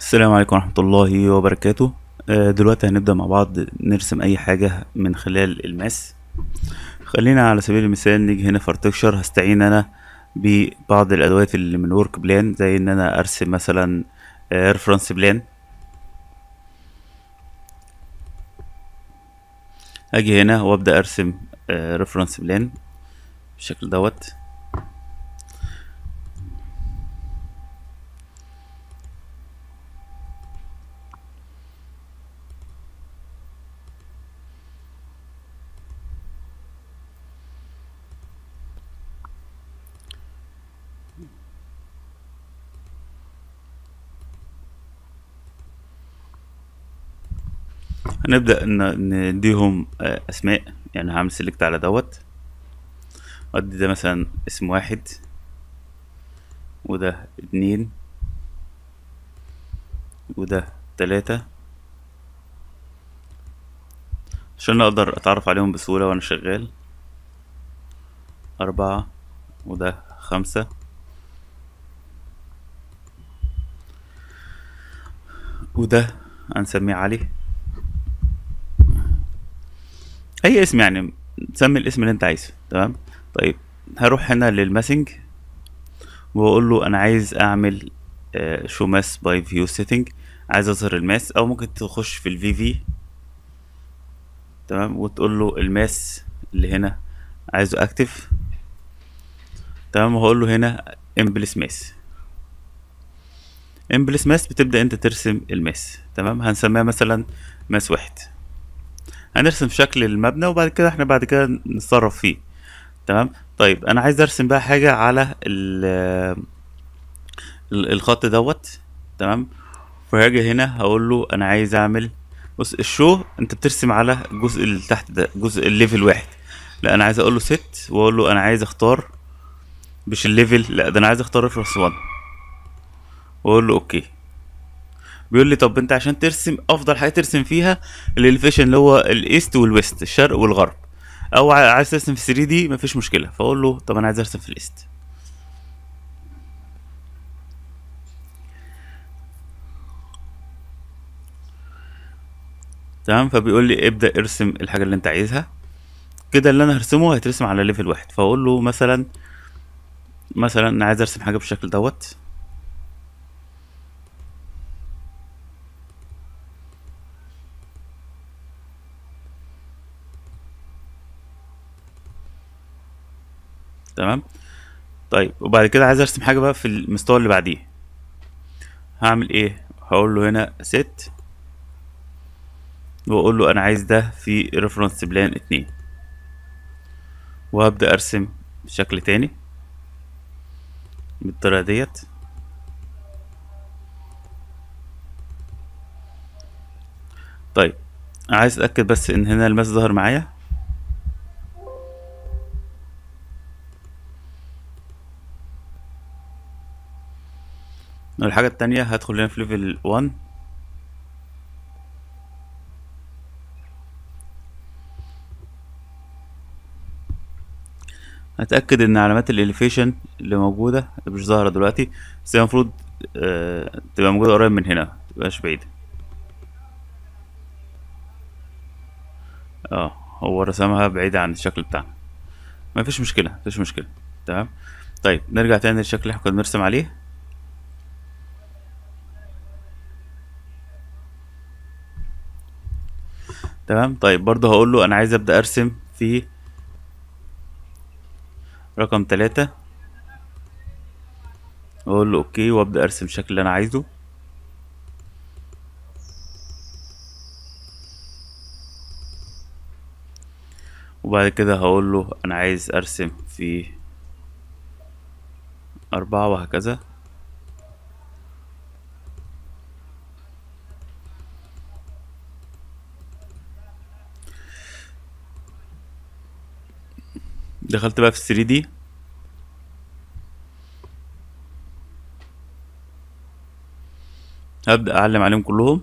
السلام عليكم ورحمة الله وبركاته آه، دلوقتي هنبدأ مع بعض نرسم أي حاجة من خلال الماس خلينا على سبيل المثال نيجي هنا في ارتكشر هستعين أنا ببعض الأدوات اللي من ورك بلان زي إن أنا أرسم مثلا ريفرنس آه، بلان أجي هنا وأبدأ أرسم ريفرنس آه، بلان بالشكل دوت هنبدأ نديهم آه، أسماء يعني هعمل سيلكت على دوت أدي ده مثلا اسم واحد وده اتنين وده تلاتة عشان أقدر أتعرف عليهم بسهولة وأنا شغال أربعة وده خمسة وده هنسميه علي اي اسم يعني سمي الاسم اللي انت عايزه تمام طيب هروح هنا للماسنج واقول له انا عايز اعمل شو ماس باي فيو سيتنج عايز اظهر الماس او ممكن تخش في الفي في تمام وتقول له الماس اللي هنا عايزه اكتف تمام وهقول له هنا امبلس ماس امبلس ماس بتبدا انت ترسم الماس تمام هنسميها مثلا ماس واحد هنرسم شكل المبنى وبعد كده احنا بعد كده نتصرف فيه تمام طيب انا عايز ارسم بقى حاجه على الخط دوت تمام فهاجي هنا هقول له انا عايز اعمل بص الشو انت بترسم على الجزء اللي تحت ده جزء الليفل واحد لا انا عايز اقول له ست واقول له انا عايز اختار مش الليفل لا ده انا عايز اختار ريفرنس 1 واقول له اوكي بيقول لي طب انت عشان ترسم افضل حاجه ترسم فيها الالفيشن اللي هو الايست والويست الشرق والغرب او عايز ترسم في 3 دي مفيش مشكله فاقول له طب انا عايز ارسم في الايست تمام فبيقول لي ابدا ارسم الحاجه اللي انت عايزها كده اللي انا هرسمه هيترسم على ليفل واحد فاقول له مثلا مثلا انا عايز ارسم حاجه بالشكل دوت تمام طيب وبعد كده عايز ارسم حاجه بقى في المستوى اللي بعديه هعمل ايه هقول له هنا ست واقول له انا عايز ده في ريفرنس بلان اتنين وهبدا ارسم بشكل تاني بالطريقه ديت طيب عايز اتاكد بس ان هنا الماس ظهر معايا الحاجة التانية هدخل هنا في ليفل 1 هتأكد ان علامات الاليفيشن اللي موجودة مش ظاهرة دلوقتي بس هي المفروض آه تبقى موجودة قريب من هنا متبقاش بعيدة اه هو رسمها بعيدة عن الشكل بتاعنا مفيش مشكلة مفيش مشكلة تمام طيب نرجع تاني للشكل اللي احنا كنا بنرسم عليه تمام طيب برضه هقول له انا عايز ابدا ارسم في رقم تلاتة اقول له اوكي وابدا ارسم الشكل اللي انا عايزه وبعد كده هقول له انا عايز ارسم في اربعة وهكذا دخلت بقى في الثري دي هبدأ أعلم عليهم كلهم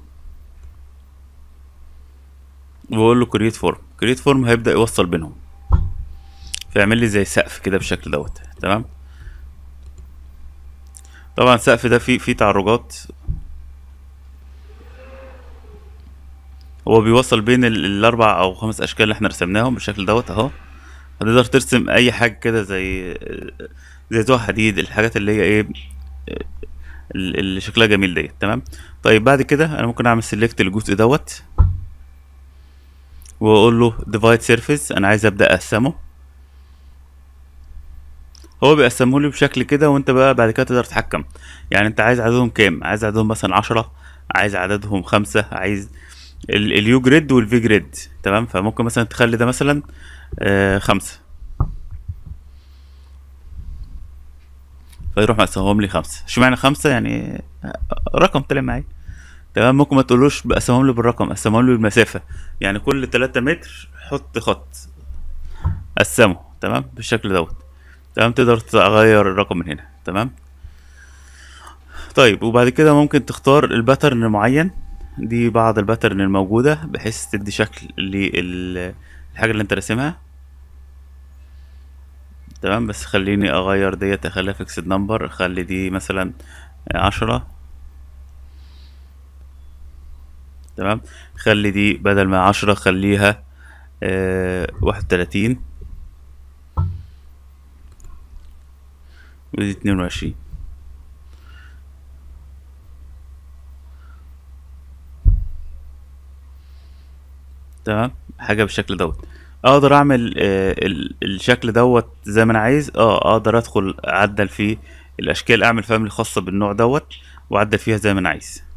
وبقول له كرييت فورم كرييت فورم هيبدأ يوصل بينهم فيعمل لي زي سقف كده بالشكل دوت تمام طبعا السقف ده فيه فيه تعرجات هو بيوصل بين الاربع او خمس اشكال اللي احنا رسمناهم بالشكل دوت اهو هتقدر ترسم اي حاجه كده زي زي زوع حديد الحاجات اللي هي ايه اللي شكلها جميل ديت تمام طيب بعد كده انا ممكن اعمل سيلكت الجزء دوت واقول له ديفايد سيرفيس انا عايز ابدا اقسمه هو بيقسمه لي بشكل كده وانت بقى بعد كده تقدر تتحكم يعني انت عايز عددهم كام عايز عددهم مثلا عشرة عايز عددهم خمسة عايز اليو جريد والفي جريد تمام فممكن مثلا تخلي ده مثلا آه، خمسة فيروح مقسمهم لي خمسة معنى خمسة يعني آه، رقم طلع معايا تمام ممكن ما تقولوش بقسمهم لي بالرقم قسمهم لي بالمسافة يعني كل تلاتة متر حط خط قسمه تمام بالشكل دوت تمام تقدر تغير الرقم من هنا تمام طيب وبعد كده ممكن تختار الباترن المعين دي بعض الباترن الموجودة بحيث تدي شكل للحاجة اللي انت راسمها تمام بس خليني اغير ديت اخليها فيكسد نمبر اخلي دي مثلا عشرة تمام خلي دي بدل ما عشرة خليها آه، واحد وتلاتين ودي اتنين وعشرين تمام حاجه بالشكل دوت اقدر اعمل آه، الشكل دوت زي ما انا عايز اه اقدر ادخل اعدل فيه الاشكال اعمل فاميلي خاصه بالنوع دوت واعدل فيها زي ما انا عايز